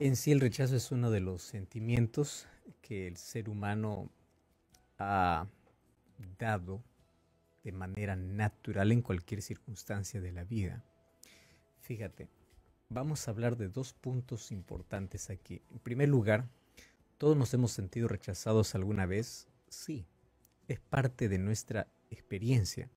En sí el rechazo es uno de los sentimientos que el ser humano ha dado de manera natural en cualquier circunstancia de la vida. Fíjate, vamos a hablar de dos puntos importantes aquí. En primer lugar, ¿todos nos hemos sentido rechazados alguna vez? Sí, es parte de nuestra experiencia.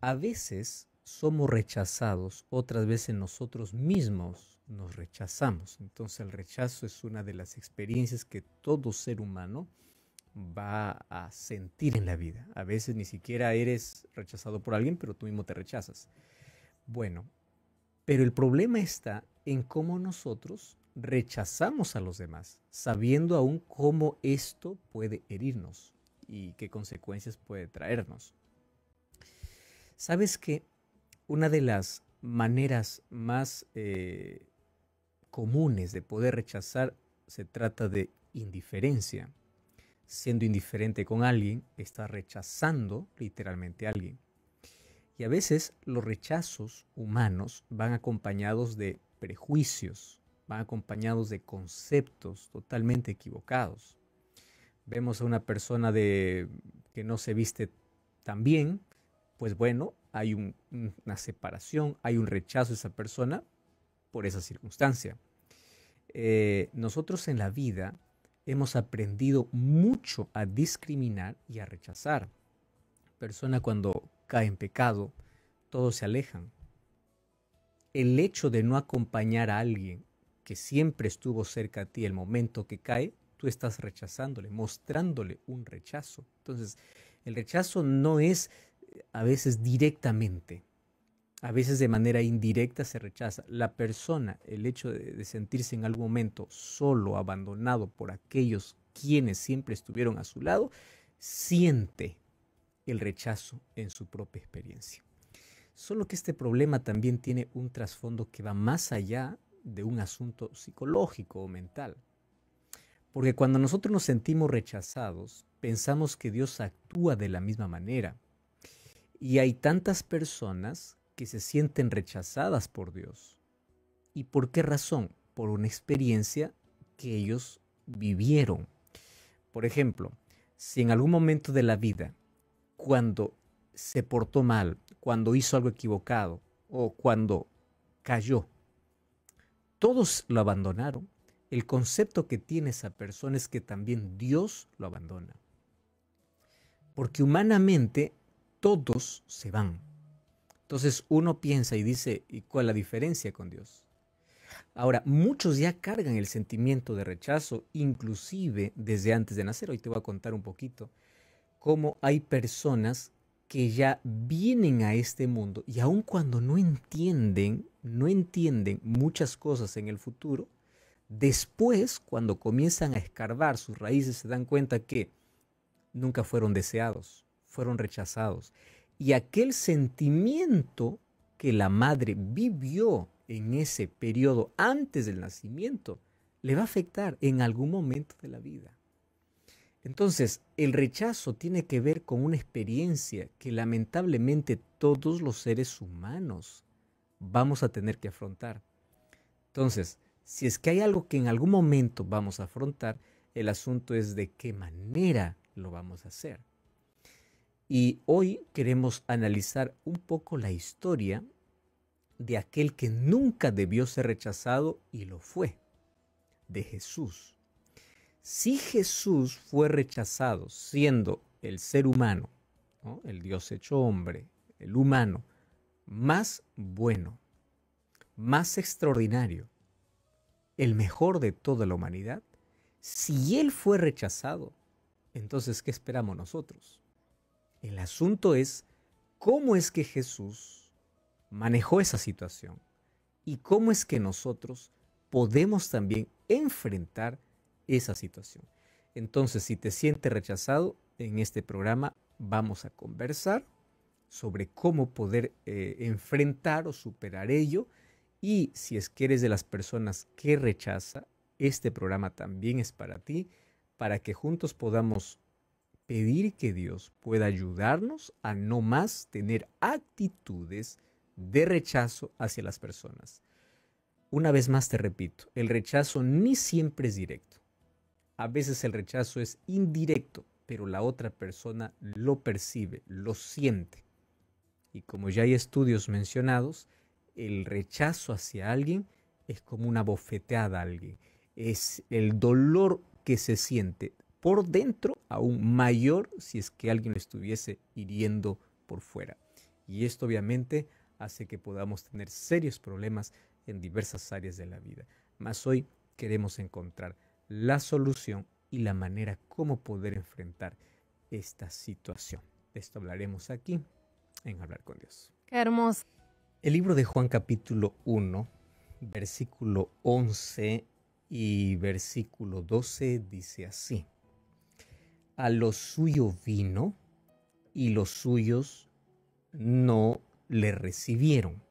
A veces somos rechazados, otras veces nosotros mismos nos rechazamos. Entonces el rechazo es una de las experiencias que todo ser humano va a sentir en la vida. A veces ni siquiera eres rechazado por alguien, pero tú mismo te rechazas. Bueno, pero el problema está en cómo nosotros rechazamos a los demás, sabiendo aún cómo esto puede herirnos y qué consecuencias puede traernos. ¿Sabes qué? una de las maneras más eh, comunes de poder rechazar se trata de indiferencia. Siendo indiferente con alguien, está rechazando literalmente a alguien. Y a veces los rechazos humanos van acompañados de prejuicios, van acompañados de conceptos totalmente equivocados. Vemos a una persona que no se viste tan bien pues bueno, hay una separación, hay un rechazo a esa persona por esa circunstancia. Eh, nosotros en la vida hemos aprendido mucho a discriminar y a rechazar. Persona cuando cae en pecado, todos se alejan. El hecho de no acompañar a alguien que siempre estuvo cerca a ti el momento que cae, tú estás rechazándole, mostrándole un rechazo. Entonces, el rechazo no es a veces directamente, a veces de manera indirecta se rechaza. La persona, el hecho de, sentirse en algún momento solo, abandonado por aquellos quienes siempre estuvieron a su lado, siente el rechazo en su propia experiencia. Solo que este problema también tiene un trasfondo que va más allá de un asunto psicológico o mental. Porque cuando nosotros nos sentimos rechazados, pensamos que Dios actúa de la misma manera, y hay tantas personas que se sienten rechazadas por Dios. ¿Y por qué razón? Por una experiencia que ellos vivieron. Por ejemplo, si en algún momento de la vida, cuando se portó mal, cuando hizo algo equivocado o cuando cayó, todos lo abandonaron, el concepto que tiene esa persona es que también Dios lo abandona. Porque humanamente todos se van. Entonces uno piensa y dice, ¿y cuál es la diferencia con Dios? Ahora, muchos ya cargan el sentimiento de rechazo, inclusive desde antes de nacer. Hoy te voy a contar un poquito cómo hay personas que ya vienen a este mundo y aun cuando no entienden, no entienden muchas cosas en el futuro, después cuando comienzan a escarbar sus raíces se dan cuenta que nunca fueron deseados, fueron rechazados. Y aquel sentimiento que la madre vivió en ese periodo antes del nacimiento, le va a afectar en algún momento de la vida. Entonces, el rechazo tiene que ver con una experiencia que lamentablemente todos los seres humanos vamos a tener que afrontar. Entonces, si es que hay algo que en algún momento vamos a afrontar, el asunto es de qué manera lo vamos a hacer. Y hoy queremos analizar un poco la historia de aquel que nunca debió ser rechazado y lo fue, de Jesús. Si Jesús fue rechazado siendo el ser humano, el Dios hecho hombre, el humano, más bueno, más extraordinario, el mejor de toda la humanidad, si Él fue rechazado, entonces ¿qué esperamos nosotros? El asunto es cómo es que Jesús manejó esa situación y cómo es que nosotros podemos también enfrentar esa situación. Entonces, si te sientes rechazado, en este programa vamos a conversar sobre cómo poder eh, enfrentar o superar ello. Y si es que eres de las personas que rechaza, este programa también es para ti, para que juntos podamos pedir que Dios pueda ayudarnos a no más tener actitudes de rechazo hacia las personas. Una vez más te repito, el rechazo ni siempre es directo. A veces el rechazo es indirecto, pero la otra persona lo percibe, lo siente. Y como ya hay estudios mencionados, el rechazo hacia alguien es como una bofeteada a alguien. Es el dolor que se siente por dentro aún mayor si es que alguien lo estuviese hiriendo por fuera. Y esto obviamente hace que podamos tener serios problemas en diversas áreas de la vida. Mas hoy queremos encontrar la solución y la manera como poder enfrentar esta situación. De esto hablaremos aquí en Hablar con Dios. Qué hermoso. El libro de Juan capítulo 1, versículo 11 y versículo 12 dice así a lo suyo vino y los suyos no le recibieron.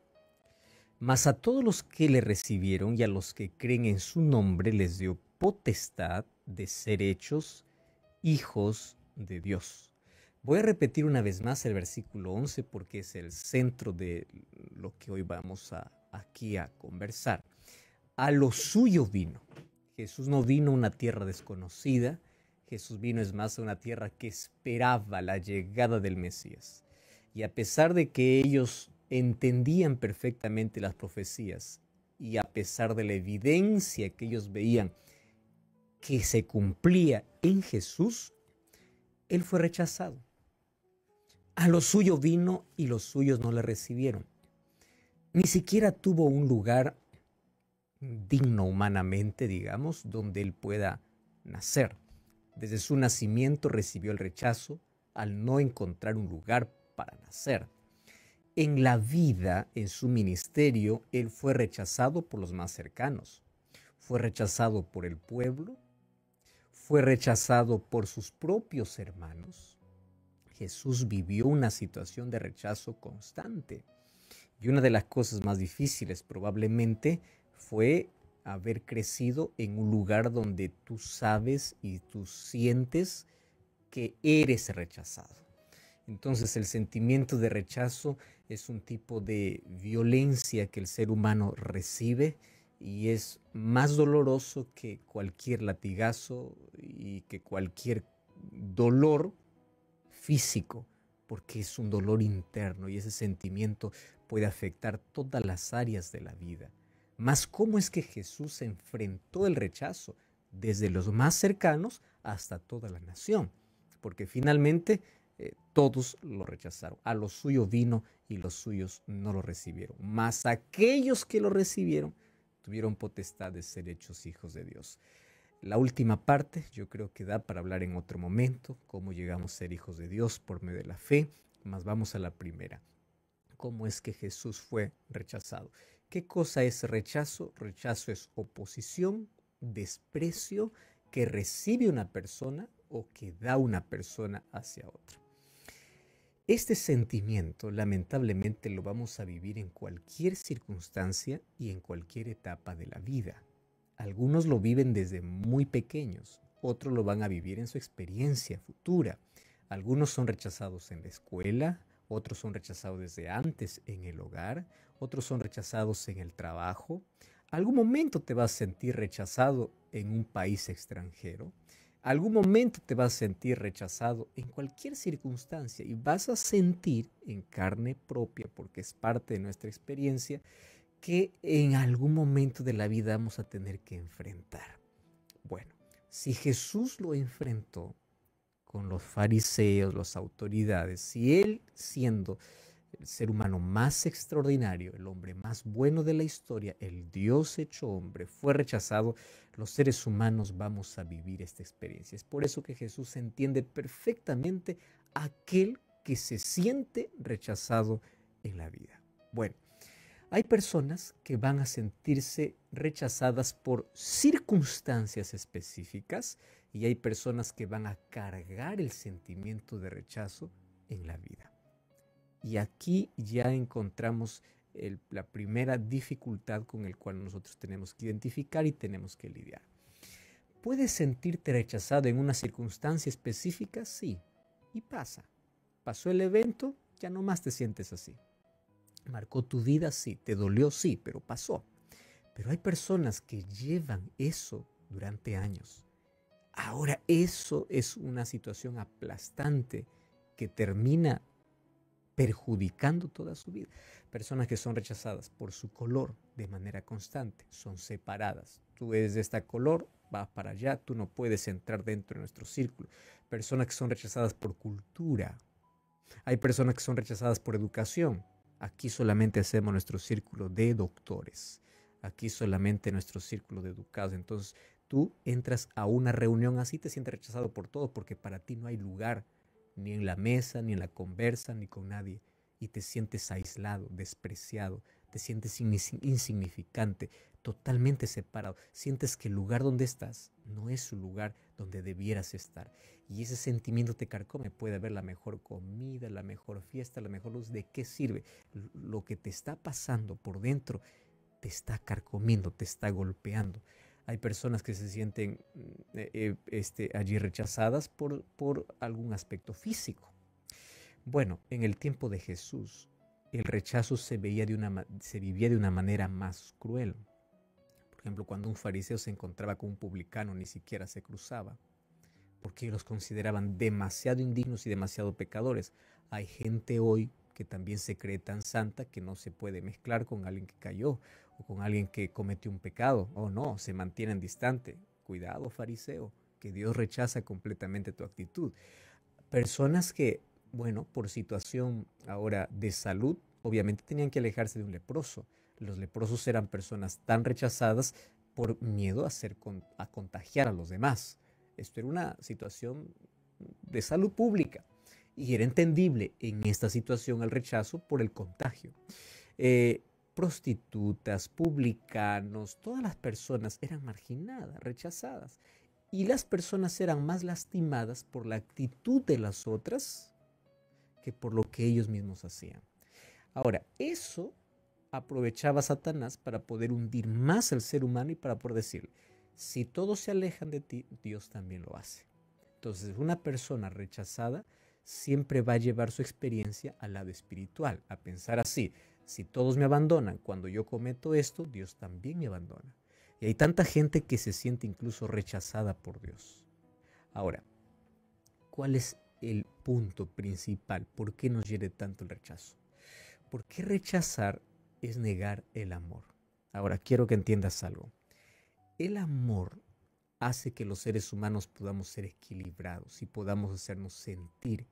Mas a todos los que le recibieron y a los que creen en su nombre les dio potestad de ser hechos hijos de Dios. Voy a repetir una vez más el versículo 11 porque es el centro de lo que hoy vamos aquí a conversar. A lo suyo vino. Jesús no vino a una tierra desconocida, Jesús vino es más a una tierra que esperaba la llegada del Mesías. Y a pesar de que ellos entendían perfectamente las profecías y a pesar de la evidencia que ellos veían que se cumplía en Jesús, él fue rechazado. A lo suyo vino y los suyos no le recibieron. Ni siquiera tuvo un lugar digno humanamente, digamos, donde él pueda nacer. Desde su nacimiento recibió el rechazo al no encontrar un lugar para nacer. En la vida, en su ministerio, él fue rechazado por los más cercanos, fue rechazado por el pueblo, fue rechazado por sus propios hermanos. Jesús vivió una situación de rechazo constante. Y una de las cosas más difíciles probablemente fue haber crecido en un lugar donde tú sabes y tú sientes que eres rechazado. Entonces el sentimiento de rechazo es un tipo de violencia que el ser humano recibe y es más doloroso que cualquier latigazo y que cualquier dolor físico, porque es un dolor interno y ese sentimiento puede afectar todas las áreas de la vida. Mas cómo es que Jesús enfrentó el rechazo desde los más cercanos hasta toda la nación, porque finalmente eh, todos lo rechazaron. A lo suyo vino y los suyos no lo recibieron. Mas aquellos que lo recibieron tuvieron potestad de ser hechos hijos de Dios. La última parte yo creo que da para hablar en otro momento, cómo llegamos a ser hijos de Dios por medio de la fe, mas vamos a la primera. ¿Cómo es que Jesús fue rechazado? ¿Qué cosa es rechazo? Rechazo es oposición, desprecio que recibe una persona o que da una persona hacia otra. Este sentimiento lamentablemente lo vamos a vivir en cualquier circunstancia y en cualquier etapa de la vida. Algunos lo viven desde muy pequeños, otros lo van a vivir en su experiencia futura. Algunos son rechazados en la escuela, otros son rechazados desde antes en el hogar, otros son rechazados en el trabajo. Algún momento te vas a sentir rechazado en un país extranjero. Algún momento te vas a sentir rechazado en cualquier circunstancia y vas a sentir en carne propia, porque es parte de nuestra experiencia, que en algún momento de la vida vamos a tener que enfrentar. Bueno, si Jesús lo enfrentó con los fariseos, las autoridades, si él siendo el ser humano más extraordinario, el hombre más bueno de la historia, el Dios hecho hombre, fue rechazado, los seres humanos vamos a vivir esta experiencia. Es por eso que Jesús entiende perfectamente aquel que se siente rechazado en la vida. Bueno, hay personas que van a sentirse rechazadas por circunstancias específicas y hay personas que van a cargar el sentimiento de rechazo en la vida. Y aquí ya encontramos la primera dificultad con la cual nosotros tenemos que identificar y tenemos que lidiar. ¿Puedes sentirte rechazado en una circunstancia específica? Sí. Y pasa. Pasó el evento, ya no más te sientes así. Marcó tu vida, sí. Te dolió, sí, pero pasó. Pero hay personas que llevan eso durante años. Ahora eso es una situación aplastante que termina perjudicando toda su vida. Personas que son rechazadas por su color de manera constante, son separadas. Tú eres de esta color, vas para allá, tú no puedes entrar dentro de nuestro círculo. Personas que son rechazadas por cultura. Hay personas que son rechazadas por educación. Aquí solamente hacemos nuestro círculo de doctores. Aquí solamente nuestro círculo de educados. Entonces tú entras a una reunión así, te sientes rechazado por todo, porque para ti no hay lugar ni en la mesa, ni en la conversa, ni con nadie. Y te sientes aislado, despreciado, te sientes insignificante, totalmente separado. Sientes que el lugar donde estás no es un lugar donde debieras estar. Y ese sentimiento te carcome. Puede haber la mejor comida, la mejor fiesta, la mejor luz. ¿De qué sirve? Lo que te está pasando por dentro te está carcomiendo, te está golpeando hay personas que se sienten mm, eh, eh, este, allí rechazadas por, por algún aspecto físico. Bueno, en el tiempo de Jesús, el rechazo se, veía de una, se vivía de una manera más cruel. Por ejemplo, cuando un fariseo se encontraba con un publicano, ni siquiera se cruzaba, porque los consideraban demasiado indignos y demasiado pecadores. Hay gente hoy que también se cree tan santa que no se puede mezclar con alguien que cayó o con alguien que cometió un pecado. O no, se mantienen distante. Cuidado, fariseo, que Dios rechaza completamente tu actitud. Personas que, bueno, por situación ahora de salud, obviamente tenían que alejarse de un leproso. Los leprosos eran personas tan rechazadas por miedo a, ser a contagiar a los demás. Esto era una situación de salud pública. Y era entendible en esta situación el rechazo por el contagio. Eh, prostitutas, publicanos, todas las personas eran marginadas, rechazadas. Y las personas eran más lastimadas por la actitud de las otras que por lo que ellos mismos hacían. Ahora, eso aprovechaba Satanás para poder hundir más al ser humano y para poder decir, si todos se alejan de ti, Dios también lo hace. Entonces, una persona rechazada siempre va a llevar su experiencia al lado espiritual, a pensar así, si todos me abandonan cuando yo cometo esto, Dios también me abandona. Y hay tanta gente que se siente incluso rechazada por Dios. Ahora, ¿cuál es el punto principal? ¿Por qué nos hiere tanto el rechazo? ¿Por qué rechazar es negar el amor? Ahora, quiero que entiendas algo. El amor hace que los seres humanos podamos ser equilibrados y podamos hacernos sentir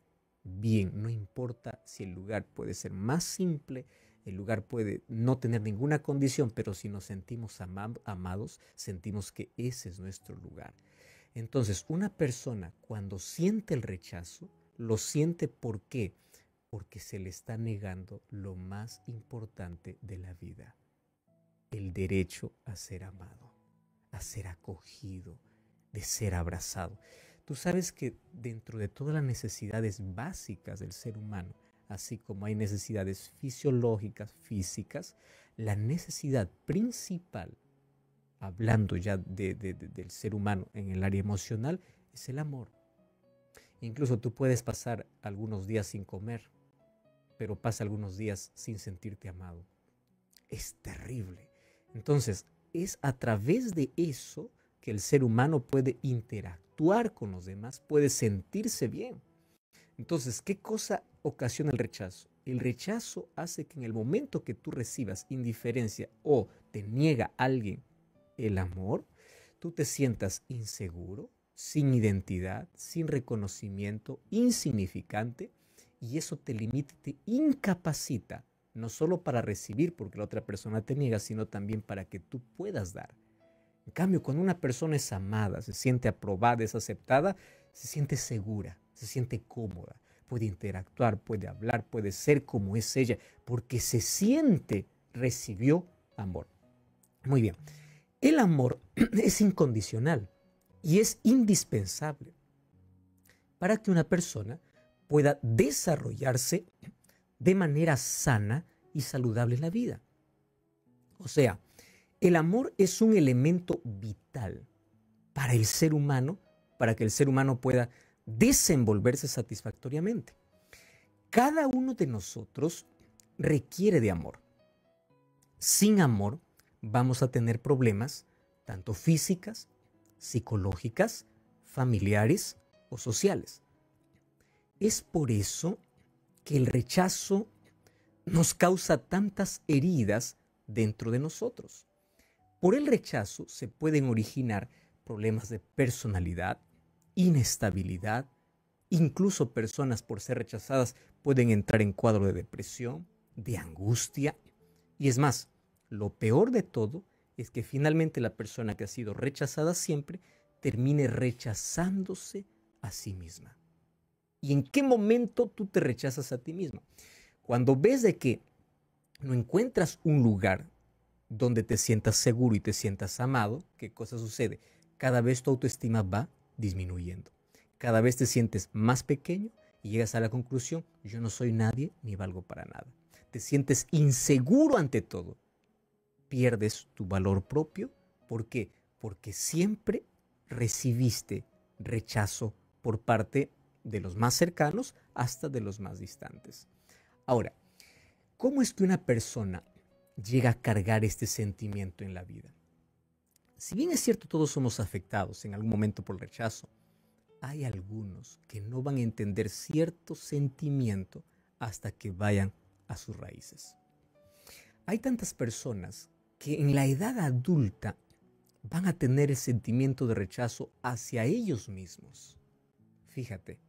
bien. No importa si el lugar puede ser más simple, el lugar puede no tener ninguna condición, pero si nos sentimos amados, sentimos que ese es nuestro lugar. Entonces, una persona cuando siente el rechazo, lo siente ¿por qué? Porque se le está negando lo más importante de la vida, el derecho a ser amado, a ser acogido, de ser abrazado. Tú sabes que dentro de todas las necesidades básicas del ser humano, así como hay necesidades fisiológicas, físicas, la necesidad principal, hablando ya del ser humano en el área emocional, es el amor. Incluso tú puedes pasar algunos días sin comer, pero pasa algunos días sin sentirte amado. Es terrible. Entonces, es a través de eso que el ser humano puede interactuar con los demás, puede sentirse bien. Entonces, ¿qué cosa ocasiona el rechazo? El rechazo hace que en el momento que tú recibas indiferencia o te niega alguien el amor, tú te sientas inseguro, sin identidad, sin reconocimiento, insignificante, y eso te limita te incapacita, no solo para recibir porque la otra persona te niega, sino también para que tú puedas dar. En cambio, cuando una persona es amada, se siente aprobada, es aceptada, se siente segura, se siente cómoda, puede interactuar, puede hablar, puede ser como es ella, porque se siente, recibió amor. Muy bien, el amor es incondicional y es indispensable para que una persona pueda desarrollarse de manera sana y saludable en la vida. O sea, el amor es un elemento vital para el ser humano, para que el ser humano pueda desenvolverse satisfactoriamente. Cada uno de nosotros requiere de amor. Sin amor vamos a tener problemas, tanto físicas, psicológicas, familiares o sociales. Es por eso que el rechazo nos causa tantas heridas dentro de nosotros. Por el rechazo se pueden originar problemas de personalidad, inestabilidad, incluso personas por ser rechazadas pueden entrar en cuadro de depresión, de angustia. Y es más, lo peor de todo es que finalmente la persona que ha sido rechazada siempre termine rechazándose a sí misma. ¿Y en qué momento tú te rechazas a ti misma? Cuando ves de que no encuentras un lugar donde te sientas seguro y te sientas amado, ¿qué cosa sucede? Cada vez tu autoestima va disminuyendo. Cada vez te sientes más pequeño y llegas a la conclusión, yo no soy nadie ni valgo para nada. Te sientes inseguro ante todo. Pierdes tu valor propio. ¿Por qué? Porque siempre recibiste rechazo por parte de los más cercanos hasta de los más distantes. Ahora, ¿cómo es que una persona llega a cargar este sentimiento en la vida. Si bien es cierto todos somos afectados en algún momento por el rechazo, hay algunos que no van a entender cierto sentimiento hasta que vayan a sus raíces. Hay tantas personas que en la edad adulta van a tener el sentimiento de rechazo hacia ellos mismos. Fíjate.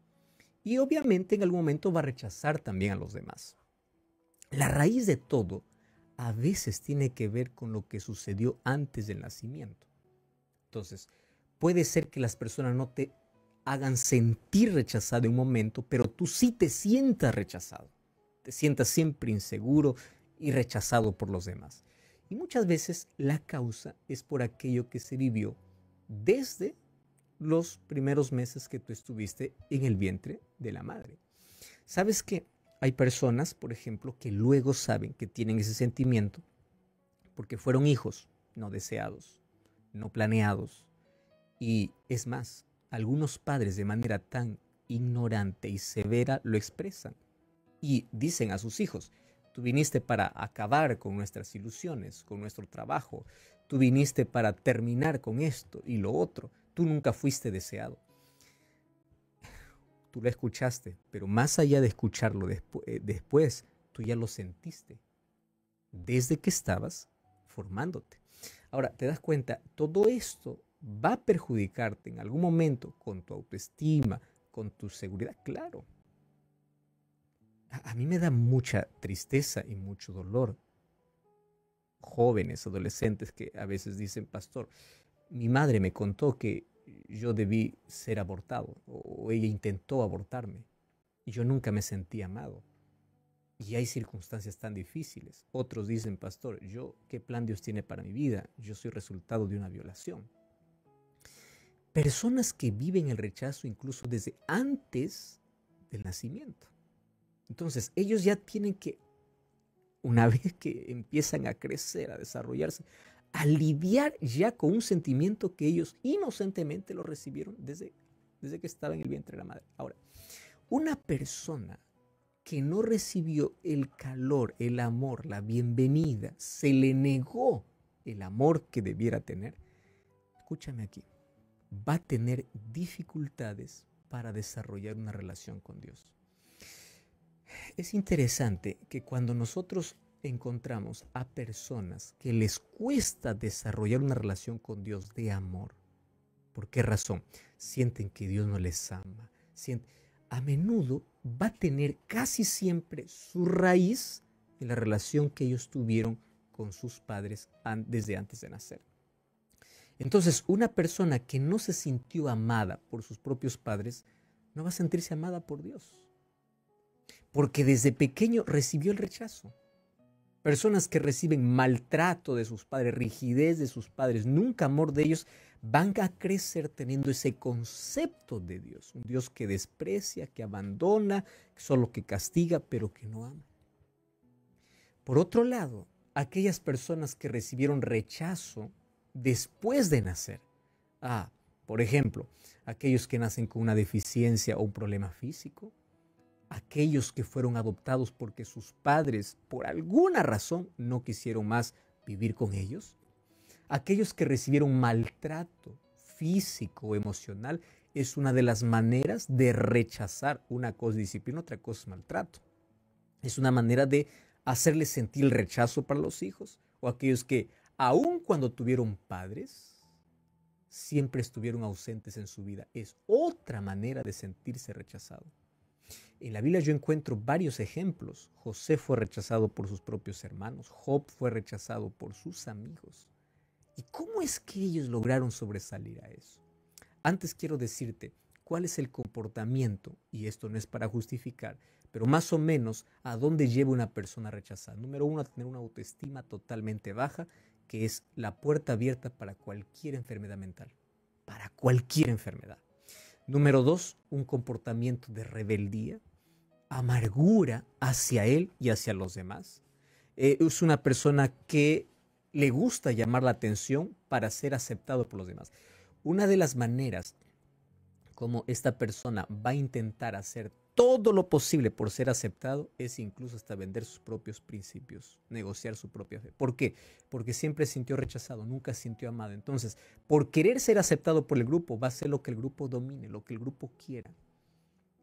Y obviamente en algún momento va a rechazar también a los demás. La raíz de todo a veces tiene que ver con lo que sucedió antes del nacimiento. Entonces, puede ser que las personas no te hagan sentir rechazado en un momento, pero tú sí te sientas rechazado. Te sientas siempre inseguro y rechazado por los demás. Y muchas veces la causa es por aquello que se vivió desde los primeros meses que tú estuviste en el vientre de la madre. ¿Sabes qué? Hay personas, por ejemplo, que luego saben que tienen ese sentimiento porque fueron hijos no deseados, no planeados. Y es más, algunos padres de manera tan ignorante y severa lo expresan y dicen a sus hijos, tú viniste para acabar con nuestras ilusiones, con nuestro trabajo, tú viniste para terminar con esto y lo otro, tú nunca fuiste deseado tú la escuchaste, pero más allá de escucharlo eh, después, tú ya lo sentiste desde que estabas formándote. Ahora, te das cuenta, todo esto va a perjudicarte en algún momento con tu autoestima, con tu seguridad, claro. a mí me da mucha tristeza y mucho dolor. Jóvenes, adolescentes que a veces dicen, pastor, mi madre me contó que yo debí ser abortado o ella intentó abortarme y yo nunca me sentí amado. Y hay circunstancias tan difíciles. Otros dicen, pastor, yo, ¿qué plan Dios tiene para mi vida? Yo soy resultado de una violación. Personas que viven el rechazo incluso desde antes del nacimiento. Entonces, ellos ya tienen que, una vez que empiezan a crecer, a desarrollarse, aliviar ya con un sentimiento que ellos inocentemente lo recibieron desde, desde que estaba en el vientre de la madre. Ahora, una persona que no recibió el calor, el amor, la bienvenida, se le negó el amor que debiera tener, escúchame aquí, va a tener dificultades para desarrollar una relación con Dios. Es interesante que cuando nosotros encontramos a personas que les cuesta desarrollar una relación con Dios de amor. ¿Por qué razón? Sienten que Dios no les ama. a menudo va a tener casi siempre su raíz en la relación que ellos tuvieron con sus padres desde antes de nacer. Entonces, una persona que no se sintió amada por sus propios padres, no va a sentirse amada por Dios. Porque desde pequeño recibió el rechazo. Personas que reciben maltrato de sus padres, rigidez de sus padres, nunca amor de ellos, van a crecer teniendo ese concepto de Dios. Un Dios que desprecia, que abandona, solo que castiga, pero que no ama. Por otro lado, aquellas personas que recibieron rechazo después de nacer. Ah, por ejemplo, aquellos que nacen con una deficiencia o un problema físico, aquellos que fueron adoptados porque sus padres, por alguna razón, no quisieron más vivir con ellos, aquellos que recibieron maltrato físico o emocional, es una de las maneras de rechazar una cosa disciplina, otra cosa es maltrato. Es una manera de hacerles sentir rechazo para los hijos o aquellos que, aun cuando tuvieron padres, siempre estuvieron ausentes en su vida. Es otra manera de sentirse rechazado. En la Biblia yo encuentro varios ejemplos. José fue rechazado por sus propios hermanos, Job fue rechazado por sus amigos. ¿Y cómo es que ellos lograron sobresalir a eso? Antes quiero decirte cuál es el comportamiento, y esto no es para justificar, pero más o menos a dónde lleva una persona rechazada. Número uno, tener una autoestima totalmente baja, que es la puerta abierta para cualquier enfermedad mental, para cualquier enfermedad. Número dos, un comportamiento de rebeldía, amargura hacia él y hacia los demás. Eh, es una persona que le gusta llamar la atención para ser aceptado por los demás. Una de las maneras como esta persona va a intentar hacer todo lo posible por ser aceptado es incluso hasta vender sus propios principios, negociar su propia fe. ¿Por qué? Porque siempre sintió rechazado, nunca sintió amado. Entonces, por querer ser aceptado por el grupo, va a ser lo que el grupo domine, lo que el grupo quiera.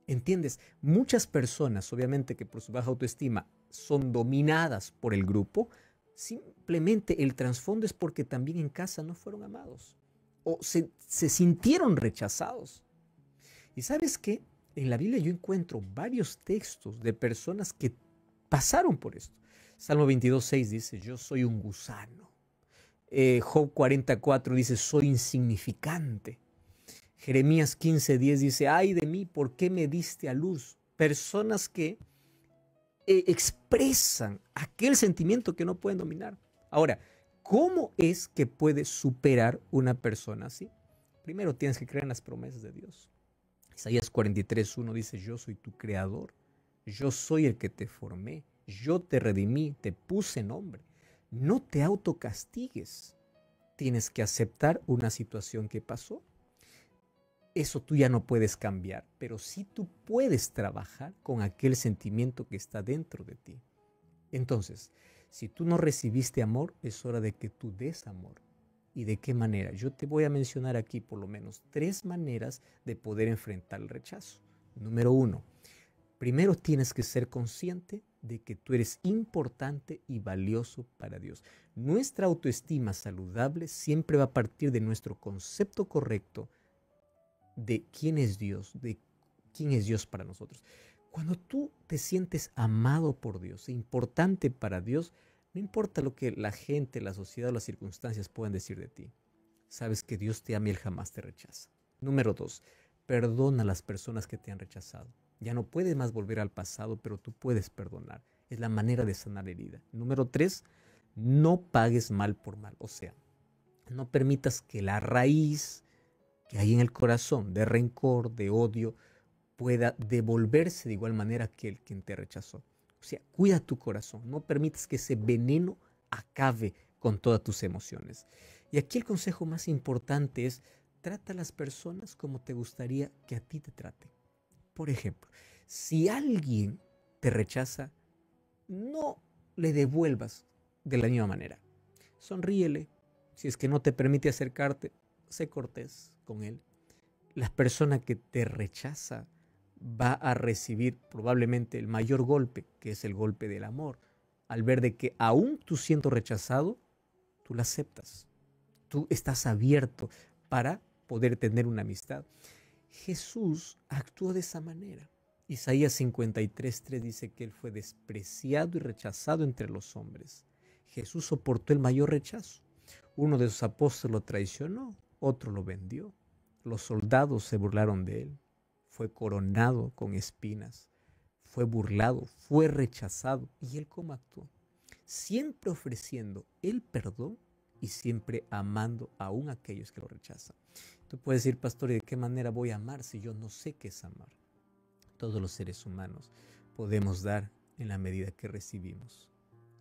¿Entiendes? Muchas personas, obviamente, que por su baja autoestima son dominadas por el grupo, simplemente el trasfondo es porque también en casa no fueron amados o se, sintieron rechazados. Y sabes que En la Biblia yo encuentro varios textos de personas que pasaron por esto. Salmo 22.6 dice, yo soy un gusano. Eh, Job 44 dice, soy insignificante. Jeremías 15:10 dice, ay de mí, ¿por qué me diste a luz? Personas que eh, expresan aquel sentimiento que no pueden dominar. Ahora, ¿cómo es que puede superar una persona así? Primero tienes que creer en las promesas de Dios. Isaías 43:1 dice, yo soy tu creador, yo soy el que te formé, yo te redimí, te puse nombre. No te autocastigues. Tienes que aceptar una situación que pasó eso tú ya no puedes cambiar, pero sí tú puedes trabajar con aquel sentimiento que está dentro de ti. Entonces, si tú no recibiste amor, es hora de que tú des amor. ¿Y de qué manera? Yo te voy a mencionar aquí por lo menos tres maneras de poder enfrentar el rechazo. Número uno, primero tienes que ser consciente de que tú eres importante y valioso para Dios. Nuestra autoestima saludable siempre va a partir de nuestro concepto correcto de quién es Dios, de quién es Dios para nosotros. Cuando tú te sientes amado por Dios, e importante para Dios, no importa lo que la gente, la sociedad o las circunstancias puedan decir de ti, sabes que Dios te ama y Él jamás te rechaza. Número dos, perdona a las personas que te han rechazado. Ya no puedes más volver al pasado, pero tú puedes perdonar. Es la manera de sanar herida. Número tres, no pagues mal por mal. O sea, no permitas que la raíz que hay en el corazón de rencor, de odio, pueda devolverse de igual manera que el quien te rechazó. O sea, cuida tu corazón, no permites que ese veneno acabe con todas tus emociones. Y aquí el consejo más importante es, trata a las personas como te gustaría que a ti te traten. Por ejemplo, si alguien te rechaza, no le devuelvas de la misma manera. Sonríele. Si es que no te permite acercarte, sé cortés con él. La persona que te rechaza va a recibir probablemente el mayor golpe, que es el golpe del amor, al ver de que aún tú siendo rechazado, tú la aceptas. Tú estás abierto para poder tener una amistad. Jesús actuó de esa manera. Isaías 53.3 dice que Él fue despreciado y rechazado entre los hombres. Jesús soportó el mayor rechazo. Uno de sus apóstoles lo traicionó, otro lo vendió. Los soldados se burlaron de él. Fue coronado con espinas. Fue burlado, fue rechazado. ¿Y él cómo actuó? Siempre ofreciendo el perdón y siempre amando aún a aquellos que lo rechazan. Tú puedes decir, pastor, ¿y de qué manera voy a amar si yo no sé qué es amar? Todos los seres humanos podemos dar en la medida que recibimos.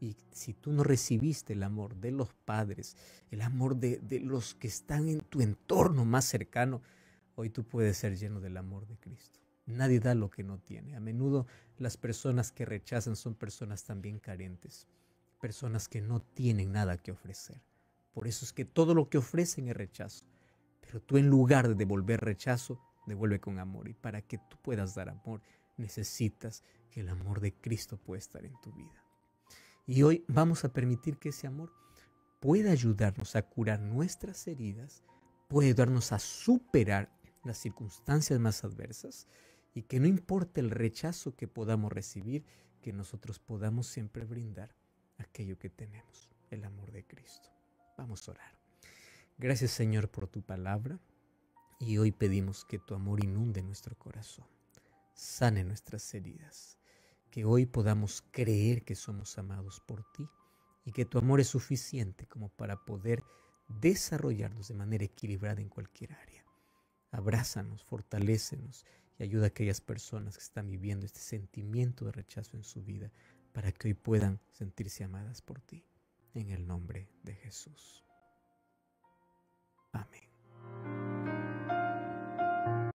Y si tú no recibiste el amor de los padres, el amor de, los que están en tu entorno más cercano, hoy tú puedes ser lleno del amor de Cristo. Nadie da lo que no tiene. A menudo las personas que rechazan son personas también carentes, personas que no tienen nada que ofrecer. Por eso es que todo lo que ofrecen es rechazo. Pero tú en lugar de devolver rechazo, devuelve con amor. Y para que tú puedas dar amor, necesitas que el amor de Cristo pueda estar en tu vida. Y hoy vamos a permitir que ese amor pueda ayudarnos a curar nuestras heridas, puede ayudarnos a superar las circunstancias más adversas y que no importe el rechazo que podamos recibir, que nosotros podamos siempre brindar aquello que tenemos, el amor de Cristo. Vamos a orar. Gracias Señor por tu palabra y hoy pedimos que tu amor inunde nuestro corazón, sane nuestras heridas, que hoy podamos creer que somos amados por ti y que tu amor es suficiente como para poder desarrollarnos de manera equilibrada en cualquier área. Abrázanos, fortalécenos y ayuda a aquellas personas que están viviendo este sentimiento de rechazo en su vida para que hoy puedan sentirse amadas por ti. En el nombre de Jesús. Amén.